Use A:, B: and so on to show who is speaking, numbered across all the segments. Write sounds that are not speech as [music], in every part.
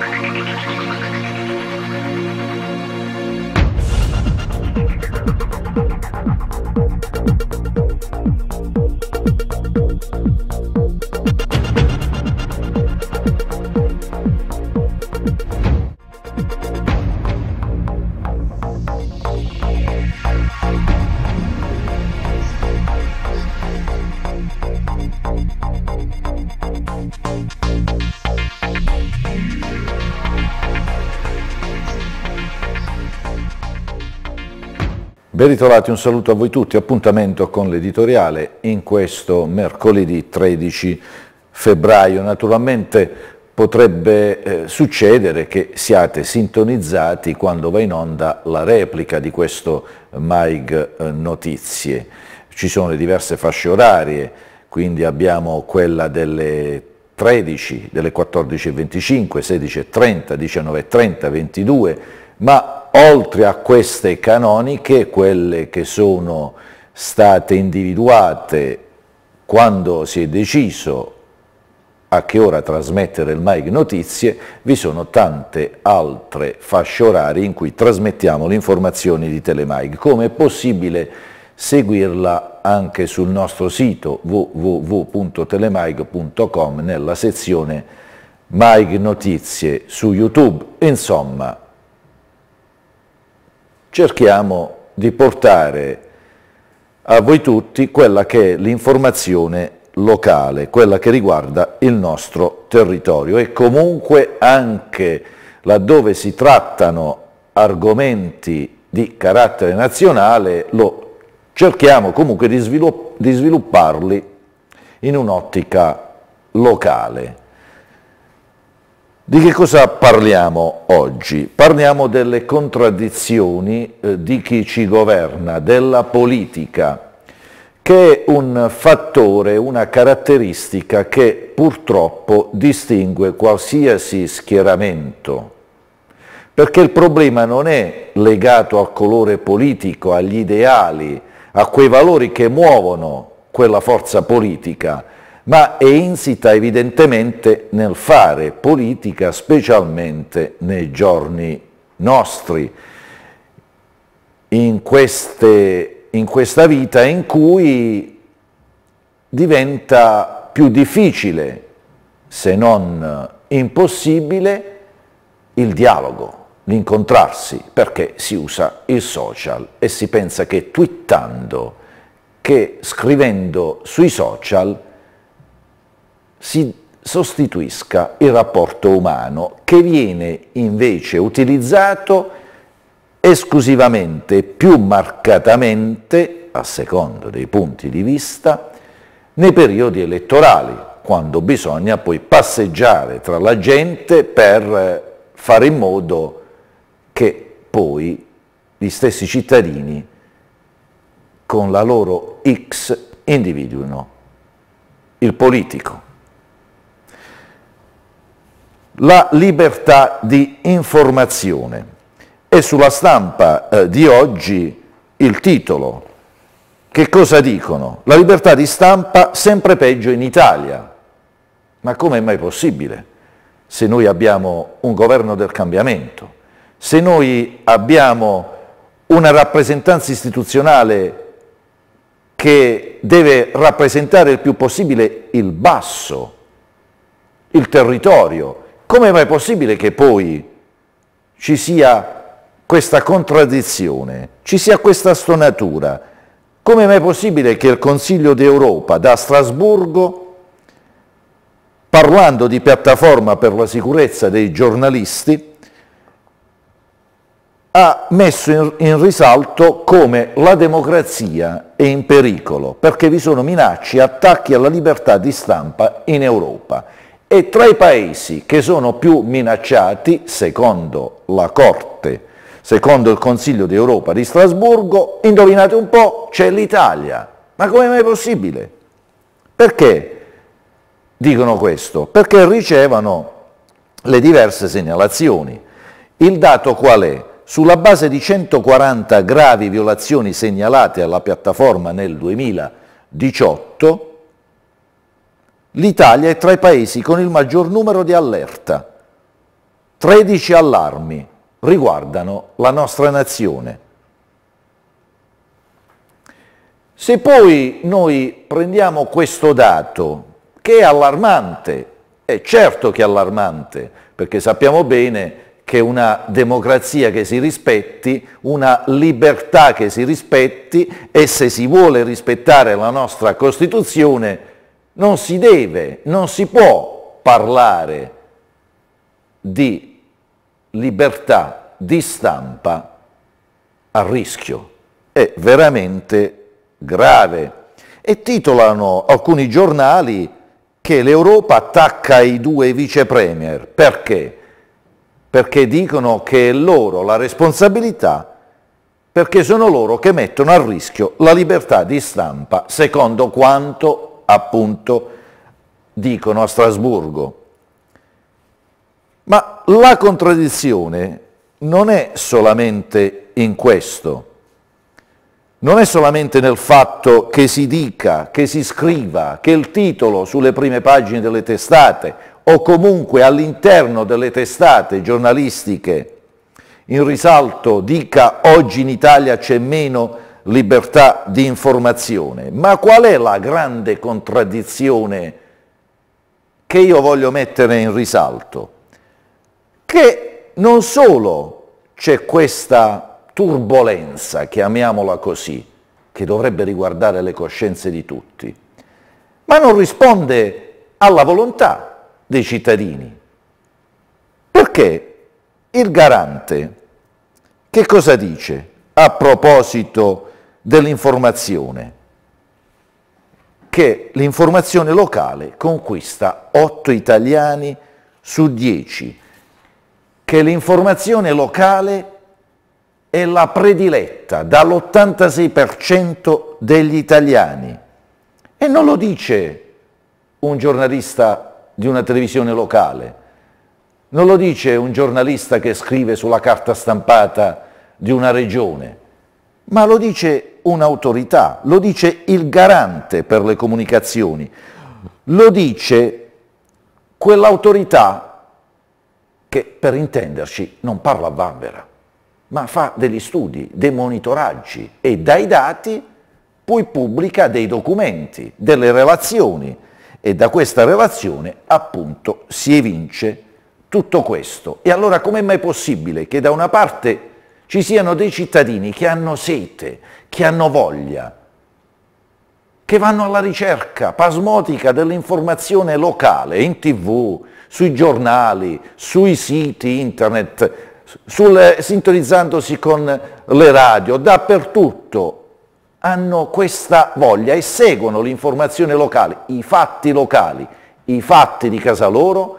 A: Thank you. Ben ritrovati, un saluto a voi tutti, appuntamento con l'editoriale in questo mercoledì 13 febbraio. Naturalmente potrebbe eh, succedere che siate sintonizzati quando va in onda la replica di questo MAIG eh, Notizie. Ci sono le diverse fasce orarie, quindi abbiamo quella delle 13, delle 14.25, 16.30, 19.30, 22, ma oltre a queste canoniche, quelle che sono state individuate quando si è deciso a che ora trasmettere il MAIG Notizie, vi sono tante altre fasce orarie in cui trasmettiamo le informazioni di Telemaig. Come è possibile seguirla anche sul nostro sito www.telemaig.com nella sezione MAIG Notizie su YouTube. Insomma, cerchiamo di portare a voi tutti quella che è l'informazione locale, quella che riguarda il nostro territorio e comunque anche laddove si trattano argomenti di carattere nazionale lo cerchiamo comunque di, svilupp di svilupparli in un'ottica locale. Di che cosa parliamo oggi? Parliamo delle contraddizioni eh, di chi ci governa, della politica, che è un fattore, una caratteristica che purtroppo distingue qualsiasi schieramento. Perché il problema non è legato al colore politico, agli ideali, a quei valori che muovono quella forza politica, ma è insita evidentemente nel fare politica, specialmente nei giorni nostri, in, queste, in questa vita in cui diventa più difficile, se non impossibile, il dialogo l'incontrarsi, perché si usa il social e si pensa che twittando, che scrivendo sui social si sostituisca il rapporto umano che viene invece utilizzato esclusivamente, più marcatamente, a secondo dei punti di vista, nei periodi elettorali, quando bisogna poi passeggiare tra la gente per fare in modo che poi gli stessi cittadini con la loro X individuino il politico la libertà di informazione. E sulla stampa eh, di oggi il titolo. Che cosa dicono? La libertà di stampa sempre peggio in Italia. Ma come è mai possibile se noi abbiamo un governo del cambiamento, se noi abbiamo una rappresentanza istituzionale che deve rappresentare il più possibile il basso, il territorio, come mai è possibile che poi ci sia questa contraddizione, ci sia questa stonatura? Come mai è possibile che il Consiglio d'Europa da Strasburgo parlando di piattaforma per la sicurezza dei giornalisti, ha messo in, in, risalto come la democrazia è in pericolo, perché vi sono minacce e attacchi alla libertà di stampa in Europa e tra i paesi che sono più minacciati, secondo la Corte, secondo il Consiglio d'Europa di Strasburgo, indovinate un po', c'è l'Italia. Ma come mai possibile? Perché dicono questo? Perché ricevono le diverse segnalazioni. Il dato qual è? Sulla base di 140 gravi violazioni segnalate alla piattaforma nel 2018, L'Italia è tra i paesi con il maggior numero di allerta. 13 allarmi riguardano la nostra nazione. Se poi noi prendiamo questo dato, che è allarmante, è certo che è allarmante, perché sappiamo bene che una democrazia che si rispetti, una libertà che si rispetti e se si vuole rispettare la nostra Costituzione non si deve, non si può parlare di libertà di stampa a rischio. È veramente grave. E titolano alcuni giornali che l'Europa attacca i due vice premier. Perché? Perché dicono che è loro la responsabilità perché sono loro che mettono a rischio la libertà di stampa, secondo quanto appunto dicono a Strasburgo. Ma la contraddizione non è solamente in questo, non è solamente nel fatto che si dica, che si scriva, che il titolo sulle prime pagine delle testate o comunque all'interno delle testate giornalistiche in risalto dica oggi in Italia c'è meno libertà di informazione. Ma qual è la grande contraddizione che io voglio mettere in risalto? Che non solo c'è questa turbolenza, chiamiamola così, che dovrebbe riguardare le coscienze di tutti, ma non risponde alla volontà dei cittadini. Perché il garante che cosa dice a proposito di dell'informazione, che l'informazione locale conquista 8 italiani su 10, che l'informazione locale è la prediletta dall'86% degli italiani. E non lo dice un giornalista di una televisione locale, non lo dice un giornalista che scrive sulla carta stampata di una regione, ma lo dice un'autorità, lo dice il garante per le comunicazioni, lo dice quell'autorità che per intenderci non parla a vanvera, ma fa degli studi, dei monitoraggi e dai dati poi pubblica dei documenti, delle relazioni e da questa relazione appunto si evince tutto questo. E allora com'è mai possibile che da una parte ci siano dei cittadini che hanno sete, che hanno voglia, che vanno alla ricerca pasmotica dell'informazione locale, in tv, sui giornali, sui siti internet, sul, sintonizzandosi con le radio, dappertutto hanno questa voglia e seguono l'informazione locale, i fatti locali, i fatti di casa loro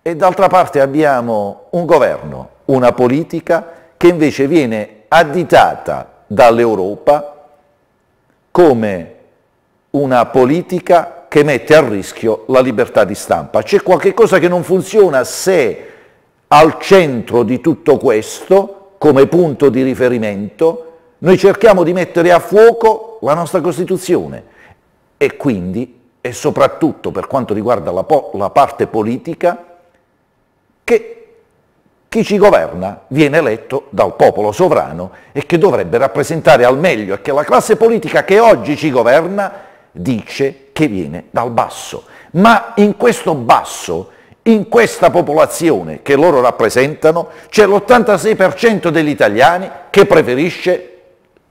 A: e d'altra parte abbiamo un governo, una politica che invece viene additata dall'Europa come una politica che mette a rischio la libertà di stampa. C'è qualche cosa che non funziona se al centro di tutto questo, come punto di riferimento, noi cerchiamo di mettere a fuoco la nostra Costituzione e quindi e soprattutto per quanto riguarda la, la parte politica che chi ci governa viene eletto dal popolo sovrano e che dovrebbe rappresentare al meglio e che la classe politica che oggi ci governa dice che viene dal basso. Ma in questo basso, in questa popolazione che loro rappresentano, c'è l'86% degli italiani che preferisce,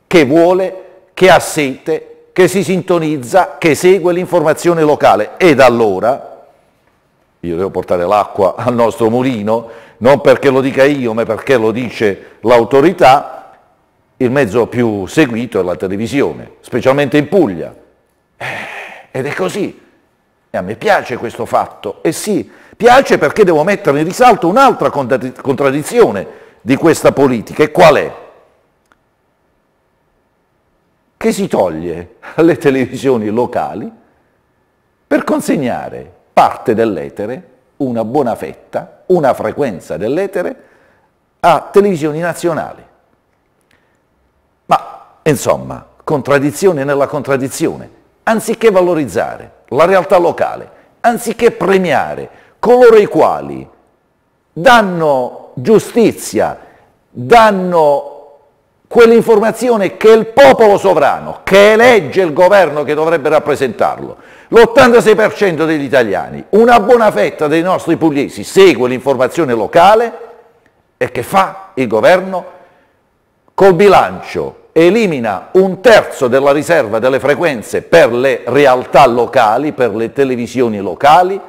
A: che vuole, che ha sete, che si sintonizza, che segue l'informazione locale. Ed allora io devo portare l'acqua al nostro mulino, non perché lo dica io, ma perché lo dice l'autorità, il mezzo più seguito è la televisione, specialmente in Puglia. Eh, ed è così. E a me piace questo fatto. E sì, piace perché devo mettere in risalto un'altra contraddizione di questa politica. E qual è? Che si toglie alle televisioni locali per consegnare parte dell'etere, una buona fetta, una frequenza dell'etere a televisioni nazionali. Ma, insomma, contraddizione nella contraddizione. Anziché valorizzare la realtà locale, anziché premiare coloro i quali danno giustizia, danno quell'informazione che il popolo sovrano, che elegge il governo che dovrebbe rappresentarlo, l'86% degli italiani, una buona fetta dei nostri pugliesi segue l'informazione locale e che fa il governo? Col bilancio elimina un terzo della riserva delle frequenze per le realtà locali, per le televisioni locali,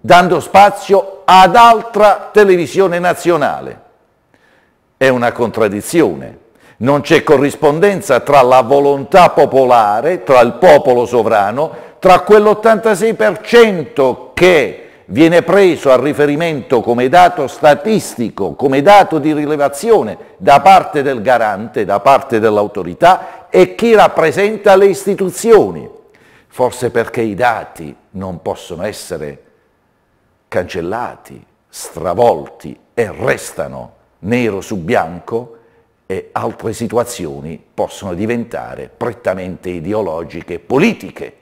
A: dando spazio ad altra televisione nazionale. È una contraddizione. Non c'è corrispondenza tra la volontà popolare, tra il popolo sovrano, tra quell'86% che viene preso a riferimento come dato statistico, come dato di rilevazione da parte del garante, da parte dell'autorità e chi rappresenta le istituzioni. Forse perché i dati non possono essere cancellati, stravolti e restano nero su bianco e altre situazioni possono diventare prettamente ideologiche, e politiche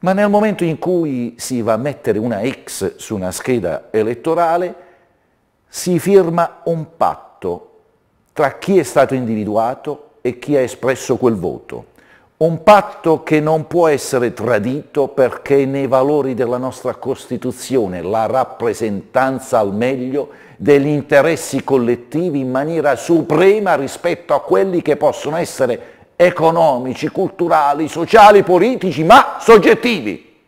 A: ma nel momento in cui si va a mettere una X su una scheda elettorale, si firma un patto tra chi è stato individuato e chi ha espresso quel voto. Un patto che non può essere tradito perché nei valori della nostra Costituzione la rappresentanza al meglio degli interessi collettivi in maniera suprema rispetto a quelli che possono essere economici, culturali, sociali, politici, ma soggettivi.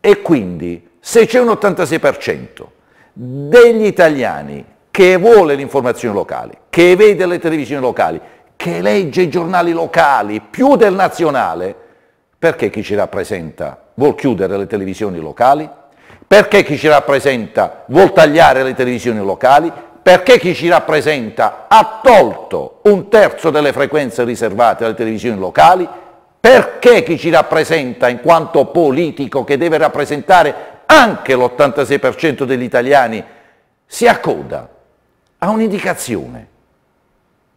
A: E quindi se c'è un 86% degli italiani che vuole l'informazione locale, che vede le televisioni locali, che legge i giornali locali più del nazionale, perché chi ci rappresenta vuol chiudere le televisioni locali? Perché chi ci rappresenta vuol tagliare le televisioni locali? perché chi ci rappresenta ha tolto un terzo delle frequenze riservate alle televisioni locali, perché chi ci rappresenta in quanto politico che deve rappresentare anche l'86% degli italiani si accoda a un'indicazione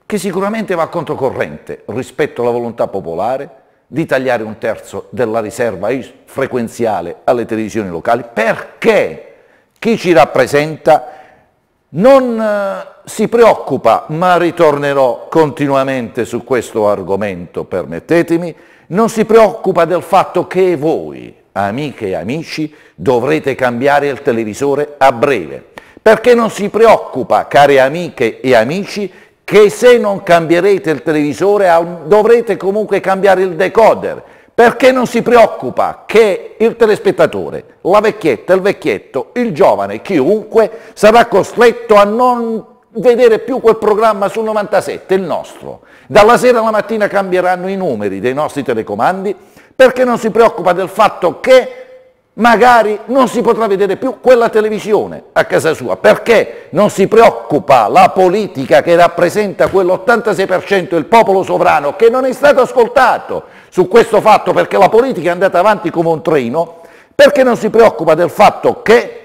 A: che sicuramente va controcorrente rispetto alla volontà popolare di tagliare un terzo della riserva frequenziale alle televisioni locali, perché chi ci rappresenta non eh, si preoccupa, ma ritornerò continuamente su questo argomento, permettetemi, non si preoccupa del fatto che voi, amiche e amici, dovrete cambiare il televisore a breve, perché non si preoccupa, care amiche e amici, che se non cambierete il televisore dovrete comunque cambiare il decoder, perché non si preoccupa che il telespettatore, la vecchietta, il vecchietto, il giovane, chiunque sarà costretto a non vedere più quel programma sul 97, il nostro. Dalla sera alla mattina cambieranno i numeri dei nostri telecomandi perché non si preoccupa del fatto che magari non si potrà vedere più quella televisione a casa sua, perché non si preoccupa la politica che rappresenta quell'86% del popolo sovrano che non è stato ascoltato su questo fatto perché la politica è andata avanti come un treno, perché non si preoccupa del fatto che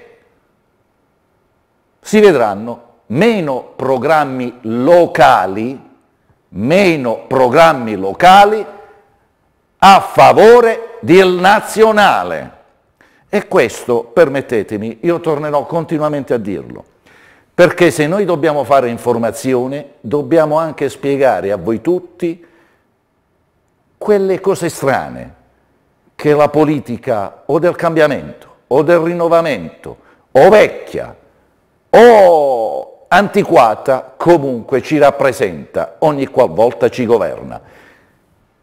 A: si vedranno meno programmi locali, meno programmi locali a favore del nazionale. E questo, permettetemi, io tornerò continuamente a dirlo, perché se noi dobbiamo fare informazione, dobbiamo anche spiegare a voi tutti quelle cose strane che la politica o del cambiamento, o del rinnovamento, o vecchia, o antiquata, comunque ci rappresenta ogni qualvolta ci governa.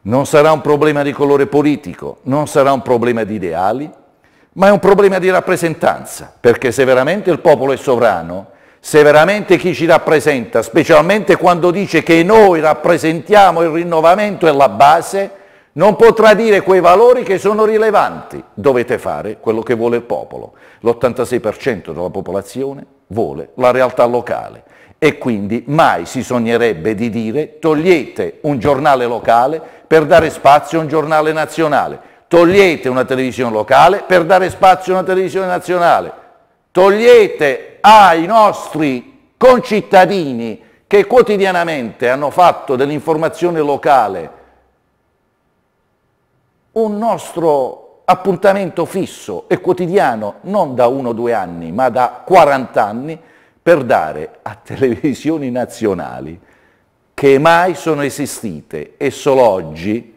A: Non sarà un problema di colore politico, non sarà un problema di ideali, ma è un problema di rappresentanza, perché se veramente il popolo è sovrano, se veramente chi ci rappresenta, specialmente quando dice che noi rappresentiamo il rinnovamento e la base, non potrà dire quei valori che sono rilevanti. Dovete fare quello che vuole il popolo. L'86% della popolazione vuole la realtà locale e quindi mai si sognerebbe di dire togliete un giornale locale per dare spazio a un giornale nazionale. Togliete una televisione locale per dare spazio a una televisione nazionale. Togliete ai nostri concittadini che quotidianamente hanno fatto dell'informazione locale un nostro appuntamento fisso e quotidiano, non da uno o due anni, ma da 40 anni, per dare a [laughs] televisioni nazionali che mai sono esistite e solo oggi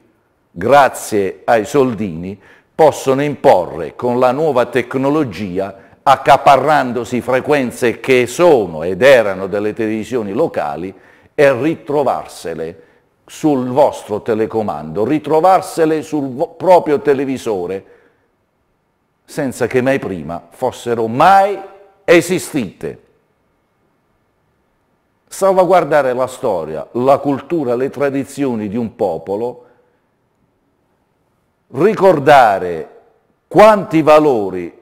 A: grazie ai soldini, possono imporre con la nuova tecnologia accaparrandosi frequenze che sono ed erano delle televisioni locali e ritrovarsele sul vostro telecomando, ritrovarsele sul proprio televisore, senza che mai prima fossero mai esistite. Salvaguardare la storia, la cultura, le tradizioni di un popolo ricordare quanti valori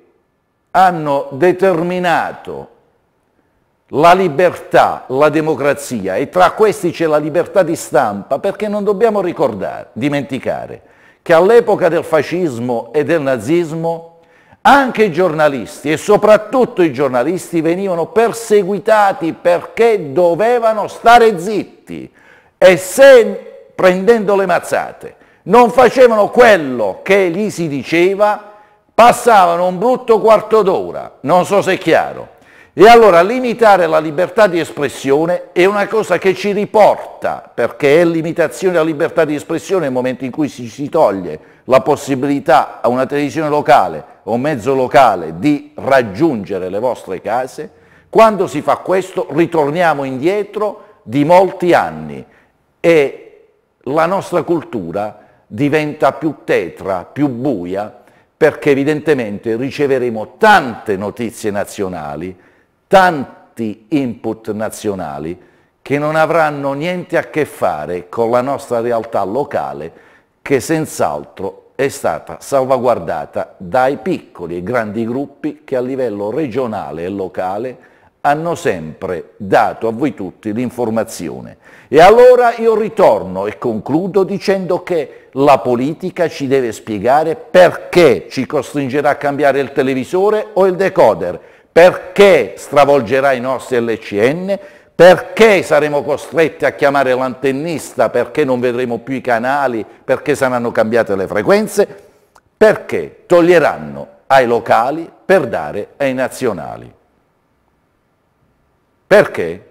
A: hanno determinato la libertà, la democrazia e tra questi c'è la libertà di stampa perché non dobbiamo ricordare, dimenticare che all'epoca del fascismo e del nazismo anche i giornalisti e soprattutto i giornalisti venivano perseguitati perché dovevano stare zitti e se prendendo le mazzate non facevano quello che gli si diceva, passavano un brutto quarto d'ora, non so se è chiaro. E allora limitare la libertà di espressione è una cosa che ci riporta, perché è limitazione della libertà di espressione nel momento in cui si, si toglie la possibilità a una televisione locale o un mezzo locale di raggiungere le vostre case, quando si fa questo ritorniamo indietro di molti anni e la nostra cultura diventa più tetra, più buia, perché evidentemente riceveremo tante notizie nazionali, tanti input nazionali, che non avranno niente a che fare con la nostra realtà locale, che senz'altro è stata salvaguardata dai piccoli e grandi gruppi che a livello regionale e locale hanno sempre dato a voi tutti l'informazione. E allora io ritorno e concludo dicendo che la politica ci deve spiegare perché ci costringerà a cambiare il televisore o il decoder, perché stravolgerà i nostri LCN, perché saremo costretti a chiamare l'antennista, perché non vedremo più i canali, perché saranno cambiate le frequenze, perché toglieranno ai locali per dare ai nazionali. Perché?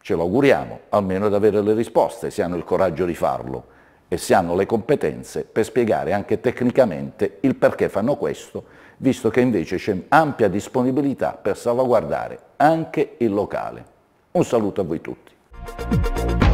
A: Ce l'auguriamo, almeno ad avere le risposte, se hanno il coraggio di farlo e si hanno le competenze per spiegare anche tecnicamente il perché fanno questo, visto che invece c'è ampia disponibilità per salvaguardare anche il locale. Un saluto a voi tutti.